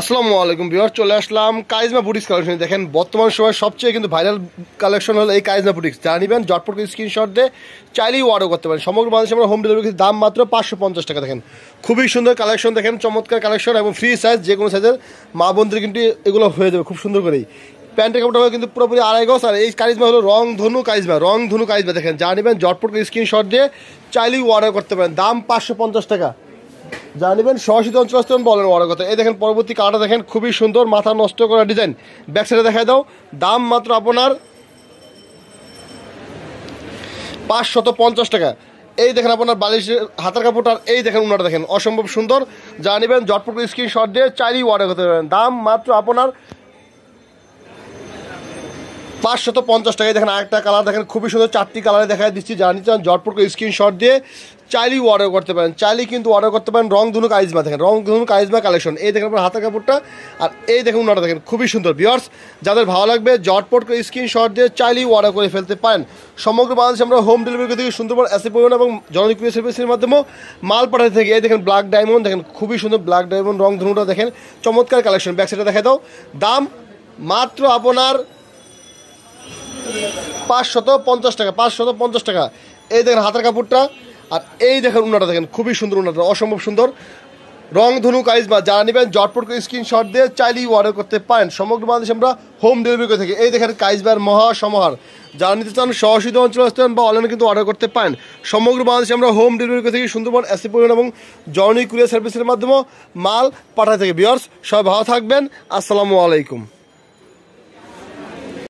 আসসালামু আলাইকুম বিহার চলে আসলাম কাইজমা বুটিক্স কালেকশন দেখেন বর্তমান সময় সবচেয়ে কিন্তু ভাইরাল কালেকশন হলো এই কাইজমা বুটিক্স যা নিবেন জটপট স্ক্রিনশট দিয়ে চাইলেই অর্ডার করতে পারেন সমগ্র বাংলাদেশে আমরা হোম ডেলিভারির দাম মাত্র পাঁচশো পঞ্চাশ টাকা দেখেন খুবই সুন্দর কালেকশন দেখেন চমৎকার কালেকশন এবং ফ্রি সাইজ যে কোনো সাইজের মা বোনদের কিন্তু এগুলো হয়ে যাবে খুব সুন্দর করেই প্যান্টের কাপড়টা কিন্তু পুরোপুরি আড়াই গজ আর এই কাইজমা হলো রং ধনু কাইজমা রং ধনু কাইজমা দেখেন যা নিবেন জটপট স্ক্রিনশট দিয়ে চাইলেই অর্ডার করতে পারেন দাম পাঁচশো পঞ্চাশ টাকা জানিবেন নেবেন সহসিত বলেন বড় কথা এই দেখেন পরবর্তী কাটা দেখেন খুবই সুন্দর মাথা নষ্ট করা ডিজাইন ব্যাক সাইডে দেখাই দাও দাম মাত্র আপনার পাঁচশত পঞ্চাশ টাকা এই দেখেন আপনার বালিশের হাতের কাপড়টার এই দেখেন উনারা দেখেন অসম্ভব সুন্দর জানিবেন নেবেন স্ক্রিন স্ক্রিনশট দিয়ে চারি ওয়ার্ডে করতে পারেন দাম মাত্র আপনার পাঁচশত পঞ্চাশ টাকায় দেখেন আরেকটা কালার দেখেন খুবই সুন্দর চারটি কালারে দেখা দিচ্ছি জানি চান জটপুর স্ক্রিনশট দিয়ে চাইলেই অর্ডার করতে পারেন চাইলেই কিন্তু অর্ডার করতে পারেন রং ধুনু কারিজমা দেখেন রং ধুনু কারিজমা কালেকশন এই দেখেন আপনার হাতের কাপড়টা আর এই দেখেন উনাটা দেখেন খুবই সুন্দর বিয়ার্স যাদের ভালো লাগবে জটপট করে শট দিয়ে চাইলেই অর্ডার করে ফেলতে পারেন সমগ্র বাংলাদেশে আমরা হোম ডেলিভারি থেকে সুন্দরবন এসে পরিমাণ এবং জনপ্রিয় সার্ভিসের মাধ্যমেও মাল পাঠাতে থাকি এই দেখেন ব্ল্যাক ডায়মন্ড দেখেন খুবই সুন্দর ব্ল্যাক ডায়মন্ড রং ধুনুটা দেখেন চমৎকার কালেকশন ব্যাকসাইডটা দেখা দাও দাম মাত্র আপনার পাঁচশত পঞ্চাশ টাকা পাঁচশত পঞ্চাশ টাকা এই দেখেন হাতের কাপড়টা আর এই দেখেন উনাটা দেখেন খুবই সুন্দর উনাটা অসম্ভব সুন্দর রং ধনু কারিজমা যারা নেবেন জটপট করে স্ক্রিনশট দিয়ে চাইলেই অর্ডার করতে পারেন সমগ্র বাংলাদেশে আমরা হোম ডেলিভারি করে থাকি এই দেখেন কারিজমার মহা সমাহার যারা নিতে চান সহসিদ্ধ অঞ্চলে আসতে বা অনলাইনে কিন্তু অর্ডার করতে পারেন সমগ্র বাংলাদেশে আমরা হোম ডেলিভারি করে থাকি সুন্দরবন এসি পরিমাণ এবং জর্নি কুরিয়ার সার্ভিসের মাধ্যমে মাল পাঠায় থাকি বিয়ার্স সবাই ভালো থাকবেন আসসালামু আলাইকুম